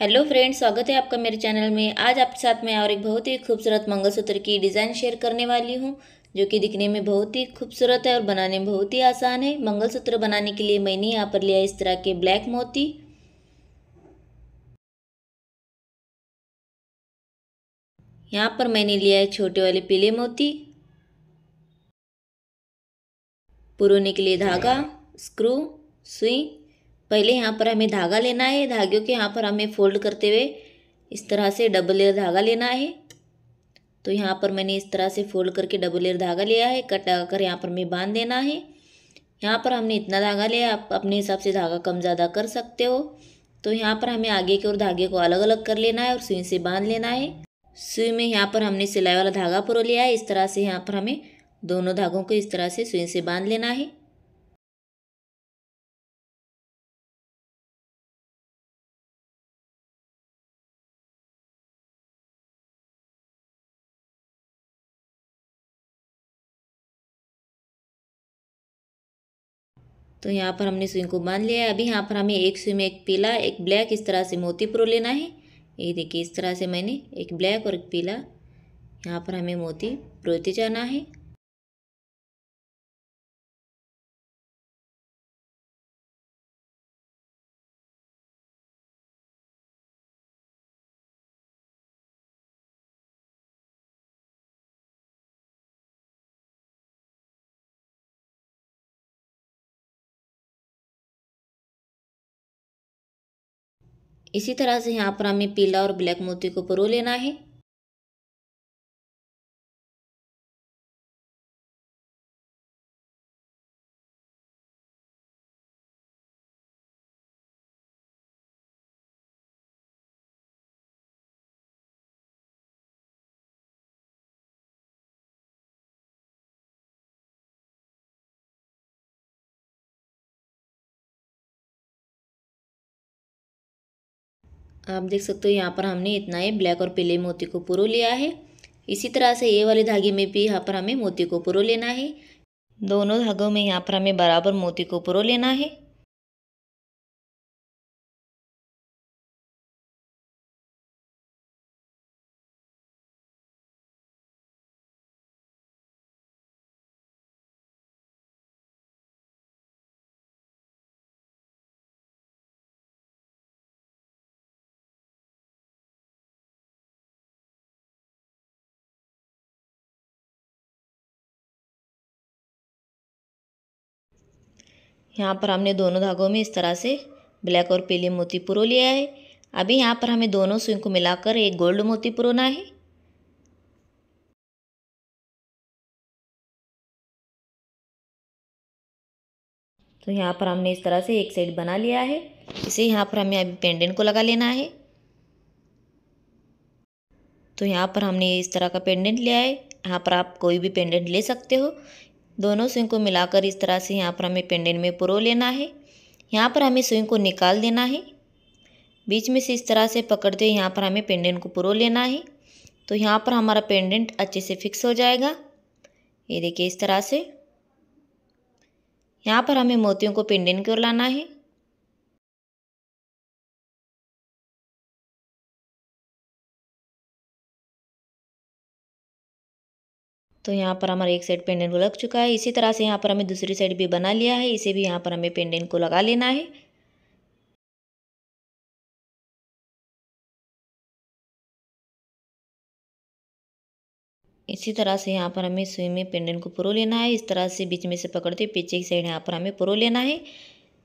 hello friends स्वागत है आपका मेरे चैनल में आज आपके साथ मैं और एक बहुत ही खूबसूरत मंगलसूत्र की डिज़ाइन शेयर करने वाली हूँ जो कि दिखने में बहुत ही खूबसूरत है और बनाने में बहुत ही आसान है मंगलसूत्र बनाने के लिए मैंने यहाँ पर लिया इस तरह के ब्लैक मोती यहाँ पर मैंने लिया है छोटे वाले पीले मोती पुरोने के लिए धागा स्क्रू सुई पहले यहाँ पर हमें धागा लेना है धागे के यहाँ पर हमें फोल्ड करते हुए इस तरह से डबल लेयर धागा लेना है तो यहाँ पर मैंने इस तरह से फोल्ड करके डबल लेयर धागा लिया है कट कर यहाँ पर हमें बांध देना है यहाँ पर हमने इतना धागा लिया आप अपने हिसाब से धागा कम ज़्यादा कर सकते हो तो यहाँ पर हमें आगे के और धागे को अलग अलग कर लेना है और सुई से बांध लेना है सुई में यहाँ पर हमने सिलाई वाला धागा परो लिया है इस तरह से यहाँ पर हमें दोनों धागों को इस तरह से सुई से बांध लेना है तो यहाँ पर हमने स्विंग को बांध लिया है अभी यहाँ पर हमें एक सुई में एक पीला एक ब्लैक इस तरह से मोती प्रो लेना है ये देखिए इस तरह से मैंने एक ब्लैक और एक पीला यहाँ पर हमें मोती प्रोते जाना है इसी तरह से यहाँ पर हमें पीला और ब्लैक मोती को परो लेना है आप देख सकते हो यहाँ पर हमने इतना ही ब्लैक और पीले मोती को पुरो लिया है इसी तरह से ये वाले धागे में भी यहाँ पर हमें मोती को पुरो लेना है दोनों धागों में यहाँ पर हमें बराबर मोती को पुरो लेना है यहाँ पर हमने दोनों धागों में इस तरह से ब्लैक और पीली मोती पुरो लिया है अभी यहाँ पर हमें दोनों सुई को मिलाकर एक गोल्ड मोती पुरोना है तो यहाँ पर हमने इस तरह से एक साइड बना लिया है इसे यहाँ पर हमें अभी पेंडेंट को लगा लेना है तो यहाँ पर हमने इस तरह का पेंडेंट लिया है यहाँ पर आप कोई भी पेंडेंट ले सकते हो दोनों सुई को मिलाकर इस तरह से यहाँ पर हमें पेंडेंट में पुरो लेना है यहाँ पर हमें सुई को निकाल देना है बीच में से इस तरह से पकड़ते हुए यहाँ पर हमें पेंडेंट को पुरो लेना है तो यहाँ पर हमारा पेंडेंट अच्छे से फिक्स हो जाएगा ये देखिए इस तरह से यहाँ पर हमें मोतियों को पेंडेंट की ओर लाना है तो यहाँ पर हमारा एक साइड पेंडेंट को लग चुका है इसी तरह से यहाँ पर हमें दूसरी साइड भी बना लिया है इसे भी यहाँ पर हमें पेंडेंट को लगा लेना है इसी तरह से यहाँ पर हमें सुई में पेंडेंट को पुरो लेना है इस तरह से बीच में से पकड़ते पीछे की साइड यहाँ पर हमें पुरो लेना है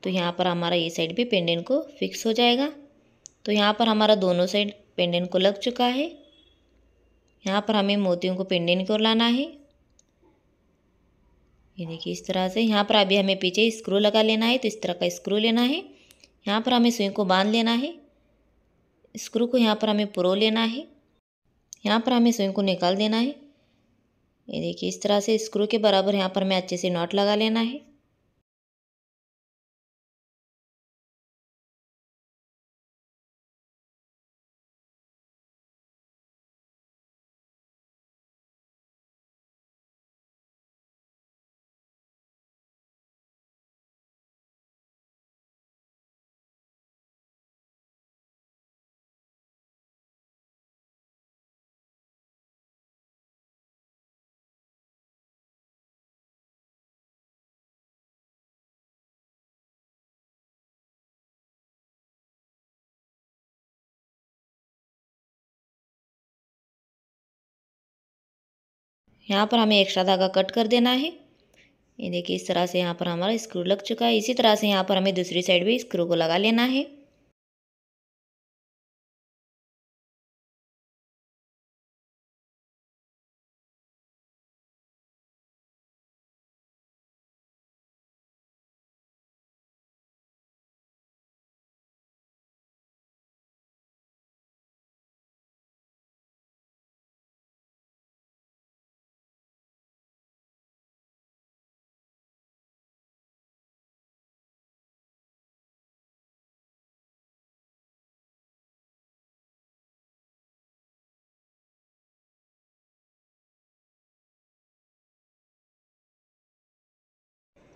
तो यहाँ पर हमारा ये साइड भी पेंडेंट को फिक्स हो जाएगा तो यहाँ पर हमारा दोनों साइड पेंडेंट को लग चुका है यहाँ पर हमें मोतियों को पेंडेंट कर लाना है ये देखिए इस तरह से यहाँ पर अभी हमें पीछे स्क्रू लगा लेना है तो इस तरह का स्क्रू लेना है यहाँ पर हमें सुई को बांध लेना है स्क्रू को यहाँ पर हमें पुरो लेना है यहाँ पर हमें सुई को निकाल देना है ये देखिए इस तरह से स्क्रू के बराबर यहाँ पर हमें अच्छे से नॉट लगा लेना है यहाँ पर हमें एक्स्ट्रा धागा कट कर देना है ये देखिए इस तरह से यहाँ पर हमारा स्क्रू लग चुका है इसी तरह से यहाँ पर हमें दूसरी साइड भी स्क्रू को लगा लेना है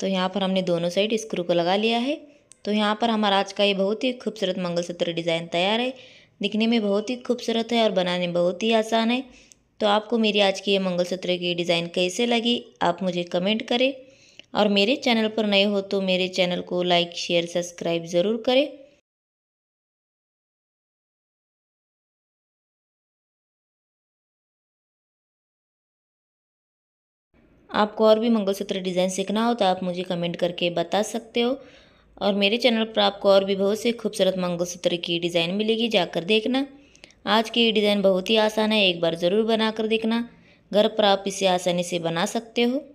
तो यहाँ पर हमने दोनों साइड स्क्रू को लगा लिया है तो यहाँ पर हमारा आज का ये बहुत ही खूबसूरत मंगलसूत्र डिज़ाइन तैयार है दिखने में बहुत ही खूबसूरत है और बनाने में बहुत ही आसान है तो आपको मेरी आज की ये मंगलसूत्र की डिज़ाइन कैसे लगी आप मुझे कमेंट करें और मेरे चैनल पर नए हो तो मेरे चैनल को लाइक शेयर सब्सक्राइब ज़रूर करें आपको और भी मंगलसूत्र डिज़ाइन सीखना हो तो आप मुझे कमेंट करके बता सकते हो और मेरे चैनल पर आपको और भी बहुत से खूबसूरत मंगलसूत्र की डिज़ाइन मिलेगी जाकर देखना आज की डिज़ाइन बहुत ही आसान है एक बार ज़रूर बना कर देखना घर पर आप इसे आसानी से बना सकते हो